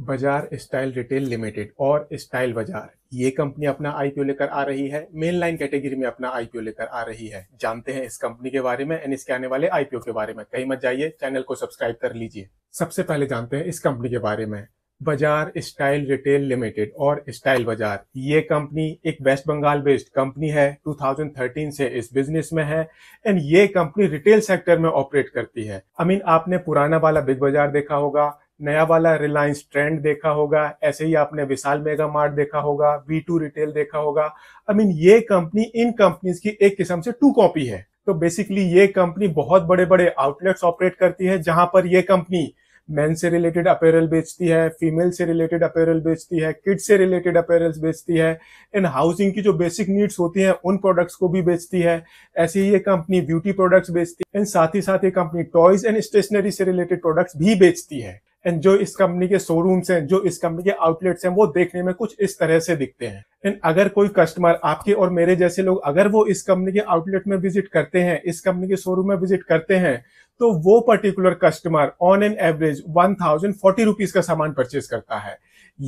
बाजार style retail limited और style Baazar ये कंपनी अपना आईपीओ लेकर आ रही है मेन लाइन कैटेगरी में अपना आईपीओ लेकर आ रही है जानते हैं इस कंपनी के बारे में एंड इसके आने वाले आईपीओ के बारे में कहीं मत जाइए चैनल को सब्सक्राइब कर लीजिए सबसे पहले जानते हैं इस कंपनी के बारे में बाजार स्टाइल रिटेल लिमिटेड और स्टाइल बाजार ये कंपनी एक वेस्ट बंगाल बेस्ड कंपनी है 2013 से इस बिजनेस में है एंड ये कंपनी रिटेल सेक्टर में ऑपरेट करती है आई I मीन mean, आपने पुराना वाला बिग बाजार देखा होगा नया वाला रिलायंस ट्रेंड देखा होगा ऐसे ही आपने विशाल मेगा मार्ट देखा होगा वी टू रिटेल देखा होगा आई I मीन mean, ये कंपनी इन कंपनीज की एक किस्म से टू कॉपी है तो बेसिकली ये कंपनी बहुत बड़े बड़े आउटलेट्स ऑपरेट करती है जहां पर ये कंपनी मेन से रिलेटेड अपेरल बेचती है फीमेल से रिलेटेड अपेरल बेचती है किड से रिलेटेड अपेरल बेचती है इन हाउसिंग की जो बेसिक नीड्स होती हैं उन प्रोडक्ट्स को भी बेचती है ऐसे ही ये कंपनी ब्यूटी प्रोडक्ट्स बेचती है एंड साथ ही साथ ये कंपनी टॉयज एंड स्टेशनरी से रिलेटेड प्रोडक्ट्स भी बेचती है एंड जो इस कंपनी के शोरूम्स हैं जो इस कंपनी के आउटलेट्स हैं वो देखने में कुछ इस तरह से दिखते हैं एंड अगर कोई कस्टमर आपके और मेरे जैसे लोग अगर वो इस कंपनी के आउटलेट में विजिट करते हैं इस कंपनी के शोरूम में विजिट करते हैं तो वो particular customer on an average one thousand forty rupees का सामान परचेज करता है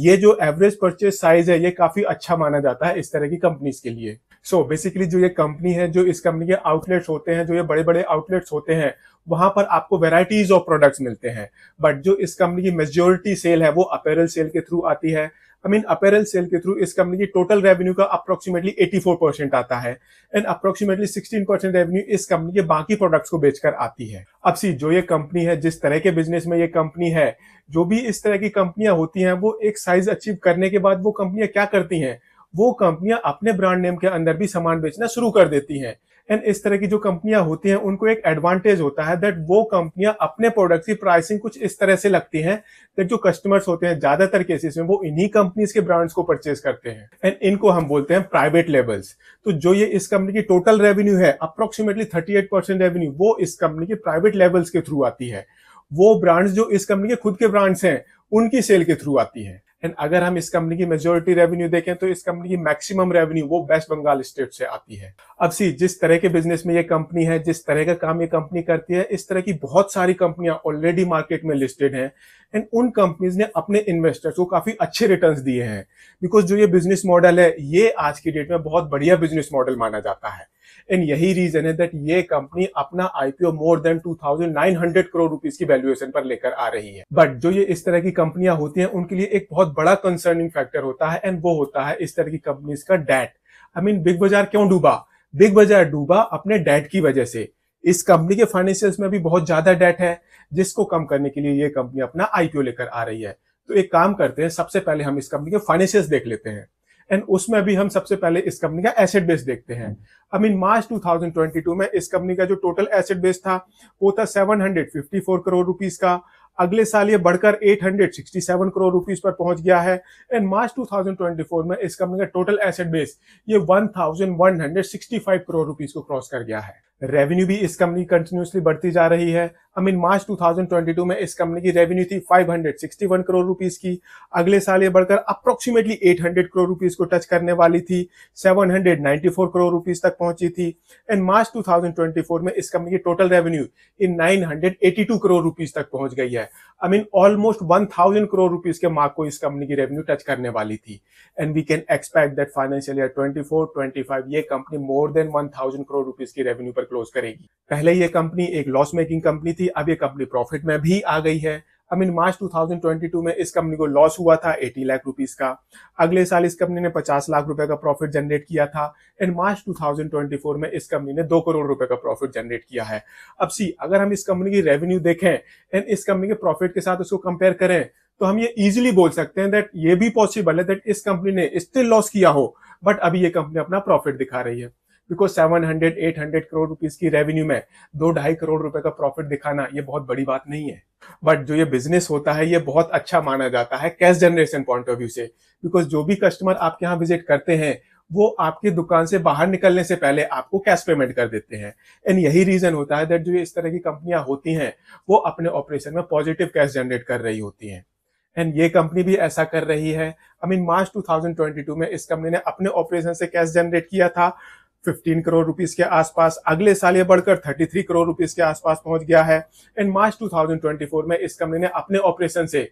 ये जो एवरेज परचेज साइज है ये काफी अच्छा माना जाता है इस तरह की कंपनीज के लिए सो so, बेसिकली जो ये कंपनी है जो इस कंपनी के आउटलेट्स होते हैं जो ये बड़े बड़े आउटलेट्स होते हैं वहां पर आपको वेराइटीज ऑफ प्रोडक्ट्स मिलते हैं बट जो इस कंपनी की मेजोरिटी सेल है वो अपेरल सेल के थ्रू आती है आई मीन अपेरल सेल के थ्रू इस कंपनी की टोटल रेवेन्यू का अप्रोक्सीमेटली 84 परसेंट आता है एंड अप्रोक्सीमेटली 16 परसेंट रेवेन्यू इस कंपनी के बाकी प्रोडक्ट्स को बेचकर आती है अब सी जो ये कंपनी है जिस तरह के बिजनेस में ये कंपनी है जो भी इस तरह की कंपनियां होती हैं वो एक साइज अचीव करने के बाद वो कंपनियां क्या करती हैं वो कंपनियां अपने ब्रांड नेम के अंदर भी सामान बेचना शुरू कर देती हैं एंड इस तरह की जो कंपनियां होती हैं उनको एक एडवांटेज होता है दैट वो कंपनियां अपने प्रोडक्ट की प्राइसिंग कुछ इस तरह से लगती हैं दैट जो कस्टमर्स होते हैं ज्यादातर केसेस में वो इन्हीं कंपनीज के ब्रांड्स को परचेज करते हैं एंड इनको हम बोलते हैं प्राइवेट लेबल्स तो जो ये इस कंपनी की टोटल रेवेन्यू है अप्रोक्सीमेटली थर्टी रेवेन्यू वो इस कंपनी की प्राइवेट लेबल्स के थ्रू आती है वो ब्रांड्स जो इस कंपनी के खुद के ब्रांड्स हैं उनकी सेल के थ्रू आती है एंड अगर हम इस कंपनी की मेजोरिटी रेवेन्यू देखें तो इस कंपनी की मैक्सिमम रेवेन्यू वो वेस्ट बंगाल स्टेट से आती है अब सी जिस तरह के बिजनेस में ये कंपनी है जिस तरह का काम ये कंपनी करती है इस तरह की बहुत सारी कंपनियां ऑलरेडी मार्केट में लिस्टेड हैं एंड उन कंपनीज ने अपने इन्वेस्टर्स को काफी अच्छे रिटर्न दिए हैं बिकॉज जो ये बिजनेस मॉडल है ये आज की डेट में बहुत बढ़िया बिजनेस मॉडल माना जाता है एंड यही रीजन है दैट ये कंपनी अपना IPO more than 2900 crore rupees की वैल्यूएशन पर लेकर आ रही है बट जो ये इस तरह की कंपनियां होती हैं उनके लिए एक बहुत बड़ा कंसर्निंग फैक्टर होता है एंड वो होता है इस तरह की कंपनीज का डेट आई मीन बिग बाजार क्यों डूबा बिग बाजार डूबा अपने डेट की वजह से इस कंपनी के फाइनेंशियल्स में भी बहुत ज्यादा डेट है जिसको कम करने के लिए ये कंपनी अपना आईपीओ लेकर आ रही है तो एक काम करते हैं सबसे पहले हम इस कंपनी के फाइनेंशियल्स देख लेते हैं एंड उसमें भी हम सबसे पहले इस कंपनी का एसेट बेस देखते हैं आई मीन मार्च 2022 में इस कंपनी का जो टोटल एसेट बेस था वो था 754 करोड़ रुपीस का अगले साल ये बढ़कर 867 करोड़ रुपीस पर पहुंच गया है एंड मार्च 2024 में इस कंपनी का टोटल एसेट बेस ये 1165 करोड़ रुपीस को क्रॉस कर गया है रेवेन्यू भी इस कंपनी कंटिन्यूसली बढ़ती जा रही है आई मीन मार्च 2022 में इस कंपनी की रेवेन्यू थी 561 करोड़ रुपीस की अगले साल ये बढ़कर अप्रोक्सीमेटली 800 करोड़ रुपीस को टच करने वाली थी 794 करोड़ रुपीस तक पहुंची थी एंड मार्च 2024 में इस कंपनी की total revenue in 982 crore rupees तक पहुंच गई है I mean almost 1000 crore rupees के मार्क को इस कंपनी की रेवेन्यू टच करने वाली थी and we can expect that financial year 24 25 ये company more than 1000 crore rupees की रेवेन्यू पर क्लोज करेगी पहले ये कंपनी एक लॉस मेकिंग कंपनी थी अब ये कंपनी प्रॉफिट में भी आ गई है आई मीन मार्च 2022 में इस कंपनी को लॉस हुआ था 80 लाख रुपीस का अगले साल इस कंपनी ने 50 लाख रुपए का प्रॉफिट जनरेट किया था एंड मार्च 2024 में इस कंपनी ने 2 करोड़ रुपए का प्रॉफिट जनरेट किया है अब सी अगर हम इस कंपनी की रेवेन्यू देखें एंड इस कंपनी के प्रॉफिट के साथ उसको कंपेयर करें तो हम ये इजिली बोल सकते हैं दैट ये भी पॉसिबल है दैट इस कंपनी ने स्टिल लॉस किया हो बट अभी ये कंपनी अपना प्रॉफिट दिखा रही है because seven hundred eight hundred crore rupees की रेवेन्यू में दो ढाई करोड़ रुपए का प्रॉफिट दिखाना ये बहुत बड़ी बात नहीं है बट जो ये बिजनेस होता है ये बहुत अच्छा माना जाता है cash generation point of view से बिकॉज जो भी कस्टमर आपके यहाँ विजिट करते हैं वो आपकी दुकान से बाहर निकलने से पहले आपको कैश पेमेंट कर देते हैं एंड यही रीजन होता है दैट जो इस तरह की कंपनियां होती हैं वो अपने ऑपरेशन में पॉजिटिव कैश जनरेट कर रही होती हैं एंड ये कंपनी भी ऐसा कर रही है आई मीन मार्च 2022 में इस कंपनी ने अपने ऑपरेशन से कैश जनरेट किया था 15 करोड़ रुपीस के आसपास अगले साल ये बढ़कर 33 करोड़ रुपीस के आसपास पहुंच गया है एंड मार्च 2024 में इस कंपनी ने अपने ऑपरेशन से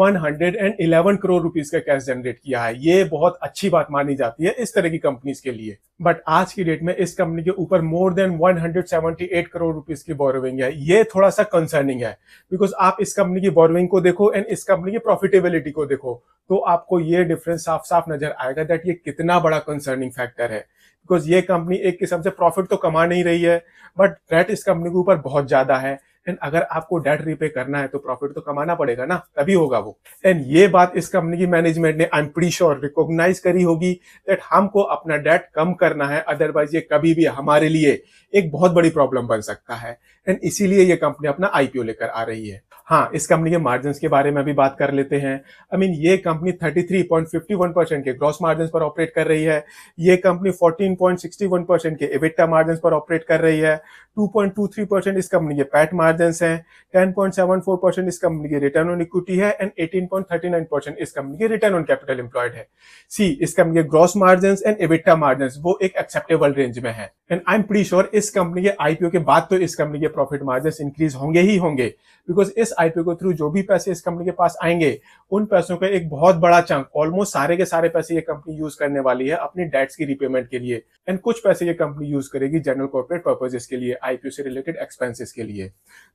111 करोड़ रुपीस का कैश जनरेट किया है ये बहुत अच्छी बात मानी जाती है इस तरह की कंपनीज के लिए बट आज की डेट में इस कंपनी के ऊपर मोर देन 178 करोड़ रुपीस की बोरोविंग है ये थोड़ा सा कंसर्निंग है बिकॉज आप इस कंपनी की बोरोविंग को देखो एंड इस कंपनी की प्रॉफिटेबिलिटी को देखो तो आपको ये डिफरेंस साफ साफ नजर आएगा दैट ये कितना बड़ा कंसर्निंग फैक्टर है बिकॉज ये कंपनी एक किस्म से प्रॉफिट तो कमा नहीं रही है बट डेट इस कंपनी के ऊपर बहुत ज्यादा है एंड अगर आपको डेट रिपे करना है तो प्रॉफिट तो कमाना पड़ेगा ना तभी होगा वो एंड ये बात इस कंपनी की मैनेजमेंट ने I am pretty sure recognise करी होगी दैट हमको अपना डेट कम करना है अदरवाइज ये कभी भी हमारे लिए एक बहुत बड़ी प्रॉब्लम बन सकता है एंड इसीलिए ये कंपनी अपना आईपीओ लेकर आ रही है हाँ इस कंपनी के मार्जिन के बारे में भी बात कर लेते हैं आई I मीन mean, ये कंपनी 33.51 परसेंट के ग्रॉस मार्जिन पर ऑपरेट कर रही है ये कंपनी 14.61 परसेंट के एविटा मार्जिन पर ऑपरेट कर रही है 2.23 परसेंट इस कंपनी के पैट मार्जिन है 10.74 परसेंट इस कंपनी के रिटर्न ऑन इक्विटी है एंड 18.39 परसेंट इस कंपनी के रिटर्न ऑन कैपिटल एम्प्लॉयड है सी इस कंपनी के gross margin and EBITDA margin वो एक एक्सेप्टेबल रेंज में है and I am pretty sure इस कंपनी के आईपीओ के बाद तो इस कंपनी के प्रॉफिट मार्जिन इंक्रीज होंगे ही होंगे बिकॉज इस आईपीओ के थ्रू जो भी पैसे इस कंपनी के पास आएंगे उन पैसों का एक बहुत बड़ा चंक ऑलमोस्ट सारे के सारे पैसे ये कंपनी यूज करने वाली है अपनी डेट्स की रिपेमेंट के लिए एंड कुछ पैसे ये कंपनी यूज करेगी जनरल कॉर्पोरेट पर्पजेस के लिए आईपीओ से रिलेटेड एक्सपेंसिस के लिए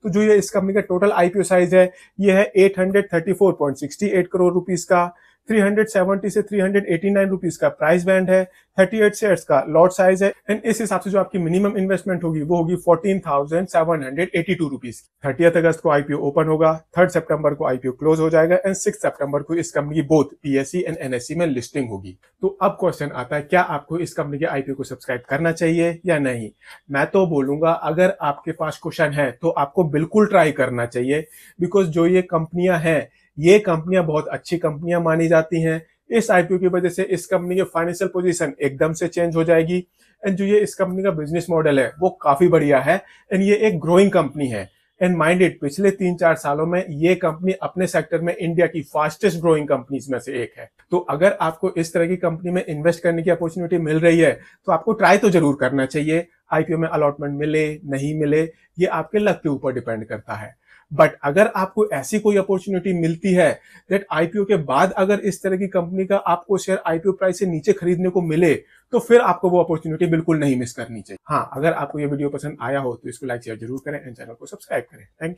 तो जो ये इस कंपनी का टोटल आईपीओ साइज है ये है एट करोड़ रुपीज का 370 से 389 रुपीस का प्राइस बैंड है 38 शेयर्स का लॉट साइज है एंड इस हिसाब से जो आपकी मिनिमम इन्वेस्टमेंट होगी वो होगी 14,782 thousand seven hundred eighty two rupees August को आईपीओ ओपन होगा थर्ड सितंबर को आईपीओ क्लोज हो जाएगा एंड सिक्स सितंबर को इस कंपनी की बोथ पीएससी एंड एनएससी में लिस्टिंग होगी तो अब क्वेश्चन आता है क्या आपको इस कंपनी के आईपीओ को सब्सक्राइब करना चाहिए या नहीं मैं तो बोलूंगा अगर आपके पास क्वेश्चन है तो आपको बिल्कुल ट्राई करना चाहिए बिकॉज जो ये कंपनियां हैं ये कंपनियां बहुत अच्छी कंपनियां मानी जाती हैं इस आईपीओ की वजह से इस कंपनी की फाइनेंशियल पोजीशन एकदम से चेंज हो जाएगी एंड जो ये इस कंपनी का बिजनेस मॉडल है वो काफी बढ़िया है एंड ये एक ग्रोइंग कंपनी है एंड माइंडेड पिछले तीन चार सालों में ये कंपनी अपने सेक्टर में इंडिया की फास्टेस्ट ग्रोइंग कंपनीज में से एक है तो अगर आपको इस तरह की कंपनी में इन्वेस्ट करने की अपॉर्चुनिटी मिल रही है तो आपको ट्राई तो जरूर करना चाहिए आईपीओ में अलॉटमेंट मिले नहीं मिले ये आपके लक के ऊपर डिपेंड करता है बट अगर आपको ऐसी कोई अपॉर्चुनिटी मिलती है दैट आईपीओ के बाद अगर इस तरह की कंपनी का आपको शेयर आईपीओ प्राइस से नीचे खरीदने को मिले तो फिर आपको वो अपॉर्चुनिटी बिल्कुल नहीं मिस करनी चाहिए हाँ अगर आपको ये वीडियो पसंद आया हो तो इसको लाइक शेयर जरूर करें एंड चैनल को सब्सक्राइब करें थैंक यू